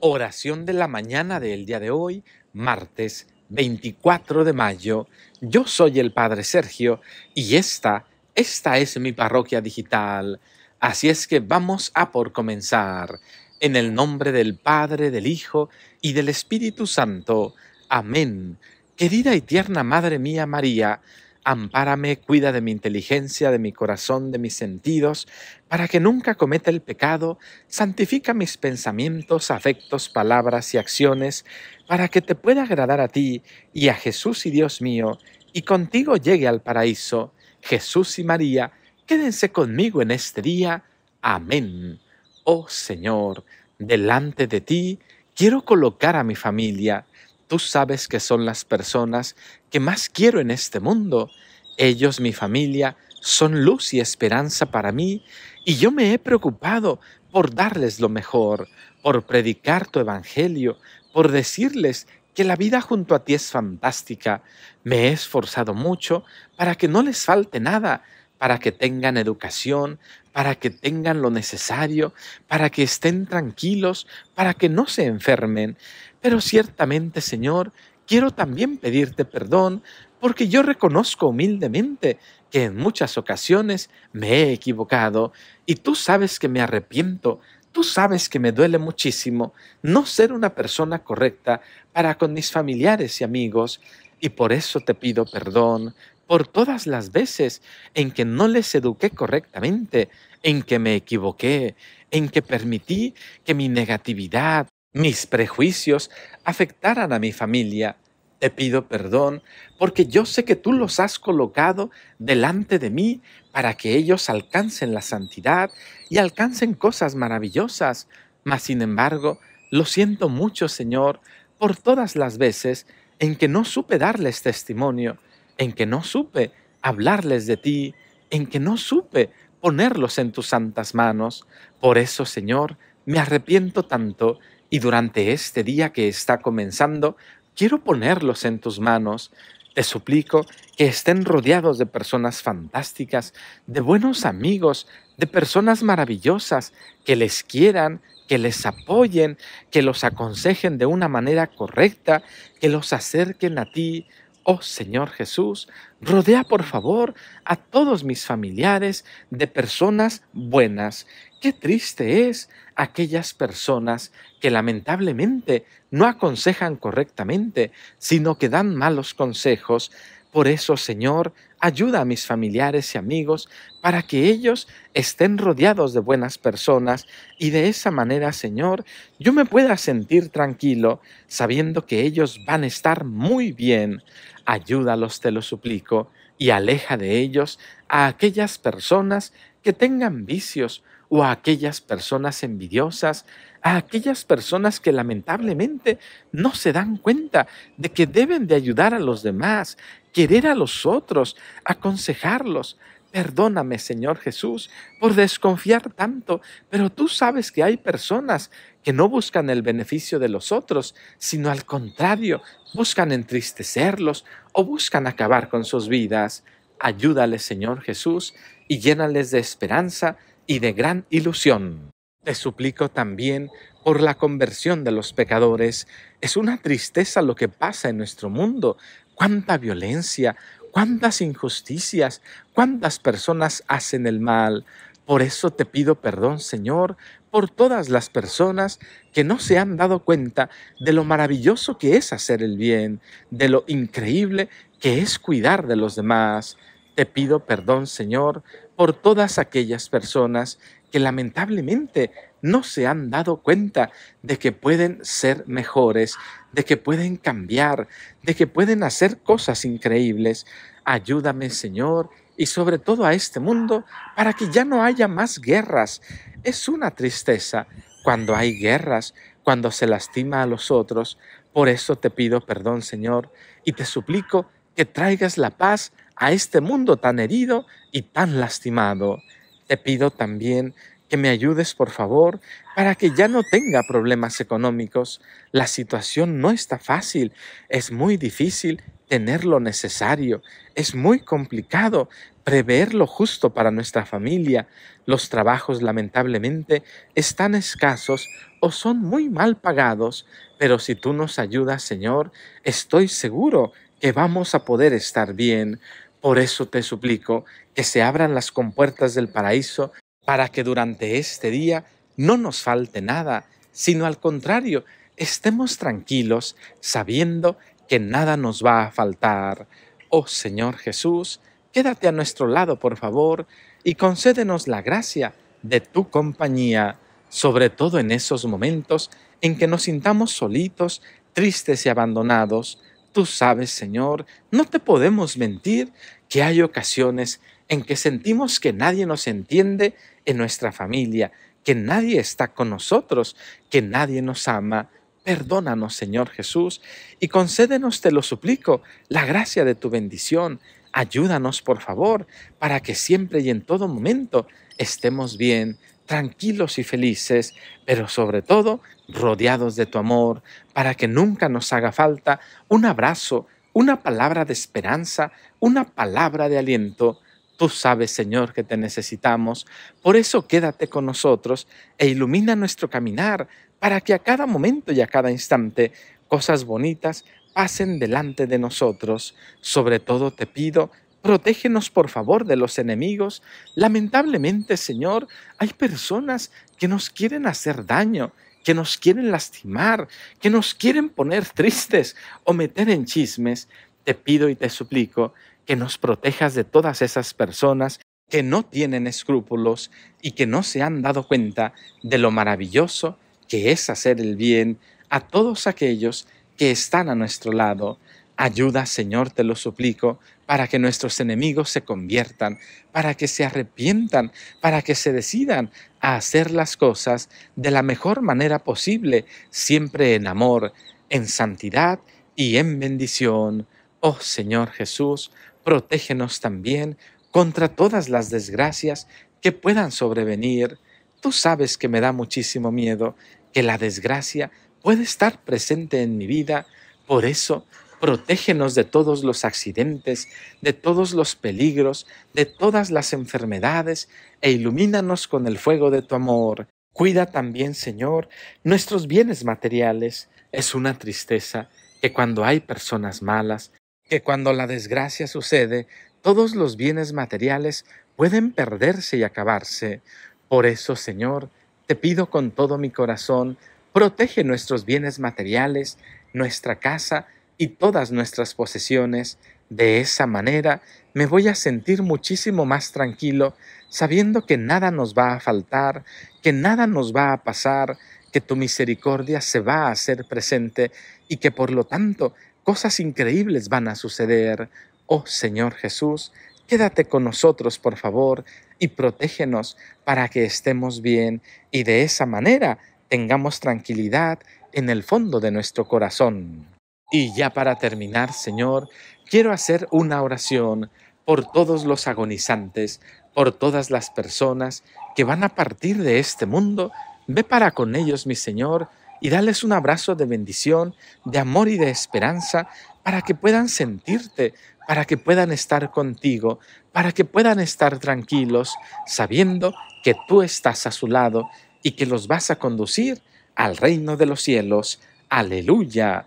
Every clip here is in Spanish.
oración de la mañana del día de hoy, martes 24 de mayo. Yo soy el Padre Sergio y esta, esta es mi parroquia digital. Así es que vamos a por comenzar. En el nombre del Padre, del Hijo y del Espíritu Santo. Amén. Querida y tierna Madre mía María, ampárame, cuida de mi inteligencia, de mi corazón, de mis sentidos, para que nunca cometa el pecado, santifica mis pensamientos, afectos, palabras y acciones, para que te pueda agradar a ti y a Jesús y Dios mío, y contigo llegue al paraíso. Jesús y María, quédense conmigo en este día. Amén. Oh Señor, delante de ti quiero colocar a mi familia, Tú sabes que son las personas que más quiero en este mundo. Ellos, mi familia, son luz y esperanza para mí, y yo me he preocupado por darles lo mejor, por predicar tu evangelio, por decirles que la vida junto a ti es fantástica. Me he esforzado mucho para que no les falte nada, para que tengan educación, para que tengan lo necesario, para que estén tranquilos, para que no se enfermen. Pero ciertamente, Señor, quiero también pedirte perdón, porque yo reconozco humildemente que en muchas ocasiones me he equivocado, y tú sabes que me arrepiento, tú sabes que me duele muchísimo no ser una persona correcta para con mis familiares y amigos, y por eso te pido perdón, por todas las veces en que no les eduqué correctamente, en que me equivoqué, en que permití que mi negatividad, mis prejuicios afectaran a mi familia. Te pido perdón porque yo sé que tú los has colocado delante de mí para que ellos alcancen la santidad y alcancen cosas maravillosas. Mas, sin embargo, lo siento mucho, Señor, por todas las veces en que no supe darles testimonio en que no supe hablarles de ti, en que no supe ponerlos en tus santas manos. Por eso, Señor, me arrepiento tanto y durante este día que está comenzando, quiero ponerlos en tus manos. Te suplico que estén rodeados de personas fantásticas, de buenos amigos, de personas maravillosas, que les quieran, que les apoyen, que los aconsejen de una manera correcta, que los acerquen a ti Oh Señor Jesús, rodea por favor a todos mis familiares de personas buenas. Qué triste es aquellas personas que lamentablemente no aconsejan correctamente, sino que dan malos consejos. Por eso, Señor, ayuda a mis familiares y amigos para que ellos estén rodeados de buenas personas y de esa manera, Señor, yo me pueda sentir tranquilo sabiendo que ellos van a estar muy bien. Ayúdalos, te lo suplico, y aleja de ellos a aquellas personas que tengan vicios o a aquellas personas envidiosas, a aquellas personas que lamentablemente no se dan cuenta de que deben de ayudar a los demás, querer a los otros, aconsejarlos. Perdóname, Señor Jesús, por desconfiar tanto, pero tú sabes que hay personas que no buscan el beneficio de los otros, sino al contrario, buscan entristecerlos o buscan acabar con sus vidas. Ayúdales, Señor Jesús, y llénales de esperanza y de gran ilusión. Te suplico también por la conversión de los pecadores. Es una tristeza lo que pasa en nuestro mundo. Cuánta violencia, cuántas injusticias, cuántas personas hacen el mal. Por eso te pido perdón, Señor, por todas las personas que no se han dado cuenta de lo maravilloso que es hacer el bien, de lo increíble que es cuidar de los demás. Te pido perdón, Señor, por todas aquellas personas que lamentablemente no se han dado cuenta de que pueden ser mejores, de que pueden cambiar, de que pueden hacer cosas increíbles. Ayúdame, Señor, y sobre todo a este mundo, para que ya no haya más guerras. Es una tristeza cuando hay guerras, cuando se lastima a los otros. Por eso te pido perdón, Señor, y te suplico que traigas la paz a este mundo tan herido y tan lastimado. Te pido también que me ayudes, por favor, para que ya no tenga problemas económicos. La situación no está fácil, es muy difícil tener lo necesario, es muy complicado prever lo justo para nuestra familia. Los trabajos, lamentablemente, están escasos o son muy mal pagados, pero si tú nos ayudas, Señor, estoy seguro que vamos a poder estar bien. Por eso te suplico que se abran las compuertas del paraíso para que durante este día no nos falte nada, sino al contrario, estemos tranquilos sabiendo que nada nos va a faltar. Oh Señor Jesús, quédate a nuestro lado, por favor, y concédenos la gracia de tu compañía, sobre todo en esos momentos en que nos sintamos solitos, tristes y abandonados, Tú sabes, Señor, no te podemos mentir que hay ocasiones en que sentimos que nadie nos entiende en nuestra familia, que nadie está con nosotros, que nadie nos ama. Perdónanos, Señor Jesús, y concédenos, te lo suplico, la gracia de tu bendición. Ayúdanos, por favor, para que siempre y en todo momento estemos bien tranquilos y felices, pero sobre todo rodeados de tu amor, para que nunca nos haga falta un abrazo, una palabra de esperanza, una palabra de aliento. Tú sabes, Señor, que te necesitamos. Por eso quédate con nosotros e ilumina nuestro caminar, para que a cada momento y a cada instante cosas bonitas pasen delante de nosotros. Sobre todo te pido Protégenos, por favor, de los enemigos. Lamentablemente, Señor, hay personas que nos quieren hacer daño, que nos quieren lastimar, que nos quieren poner tristes o meter en chismes. Te pido y te suplico que nos protejas de todas esas personas que no tienen escrúpulos y que no se han dado cuenta de lo maravilloso que es hacer el bien a todos aquellos que están a nuestro lado. Ayuda, Señor, te lo suplico, para que nuestros enemigos se conviertan, para que se arrepientan, para que se decidan a hacer las cosas de la mejor manera posible, siempre en amor, en santidad y en bendición. Oh Señor Jesús, protégenos también contra todas las desgracias que puedan sobrevenir. Tú sabes que me da muchísimo miedo que la desgracia puede estar presente en mi vida. Por eso Protégenos de todos los accidentes, de todos los peligros, de todas las enfermedades, e ilumínanos con el fuego de tu amor. Cuida también, Señor, nuestros bienes materiales. Es una tristeza que cuando hay personas malas, que cuando la desgracia sucede, todos los bienes materiales pueden perderse y acabarse. Por eso, Señor, te pido con todo mi corazón, protege nuestros bienes materiales, nuestra casa, y todas nuestras posesiones, de esa manera me voy a sentir muchísimo más tranquilo sabiendo que nada nos va a faltar, que nada nos va a pasar, que tu misericordia se va a hacer presente y que por lo tanto cosas increíbles van a suceder. Oh Señor Jesús, quédate con nosotros por favor y protégenos para que estemos bien y de esa manera tengamos tranquilidad en el fondo de nuestro corazón. Y ya para terminar, Señor, quiero hacer una oración por todos los agonizantes, por todas las personas que van a partir de este mundo. Ve para con ellos, mi Señor, y dales un abrazo de bendición, de amor y de esperanza, para que puedan sentirte, para que puedan estar contigo, para que puedan estar tranquilos, sabiendo que tú estás a su lado y que los vas a conducir al reino de los cielos. Aleluya.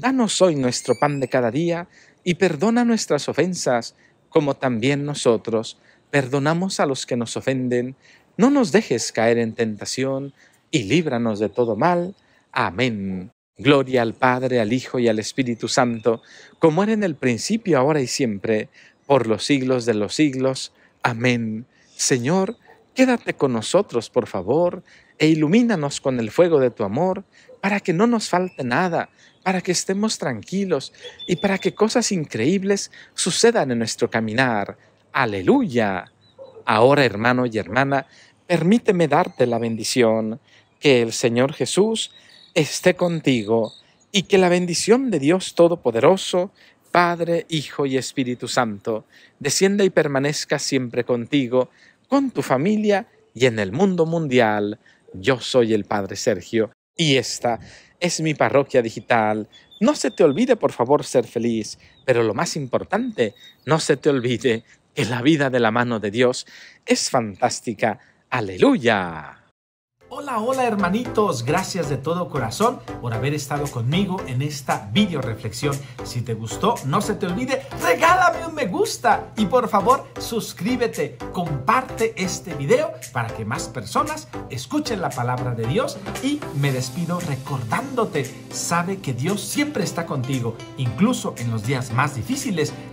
Danos hoy nuestro pan de cada día y perdona nuestras ofensas, como también nosotros perdonamos a los que nos ofenden. No nos dejes caer en tentación y líbranos de todo mal. Amén. Gloria al Padre, al Hijo y al Espíritu Santo, como era en el principio, ahora y siempre, por los siglos de los siglos. Amén. Señor, quédate con nosotros, por favor, e ilumínanos con el fuego de tu amor, para que no nos falte nada para que estemos tranquilos y para que cosas increíbles sucedan en nuestro caminar. Aleluya. Ahora, hermano y hermana, permíteme darte la bendición, que el Señor Jesús esté contigo y que la bendición de Dios Todopoderoso, Padre, Hijo y Espíritu Santo, descienda y permanezca siempre contigo, con tu familia y en el mundo mundial. Yo soy el Padre Sergio y esta es mi parroquia digital. No se te olvide, por favor, ser feliz, pero lo más importante, no se te olvide que la vida de la mano de Dios es fantástica. Aleluya. Hola, hola hermanitos, gracias de todo corazón por haber estado conmigo en esta video reflexión. Si te gustó, no se te olvide, regálame un me gusta y por favor suscríbete, comparte este video para que más personas escuchen la palabra de Dios y me despido recordándote, sabe que Dios siempre está contigo, incluso en los días más difíciles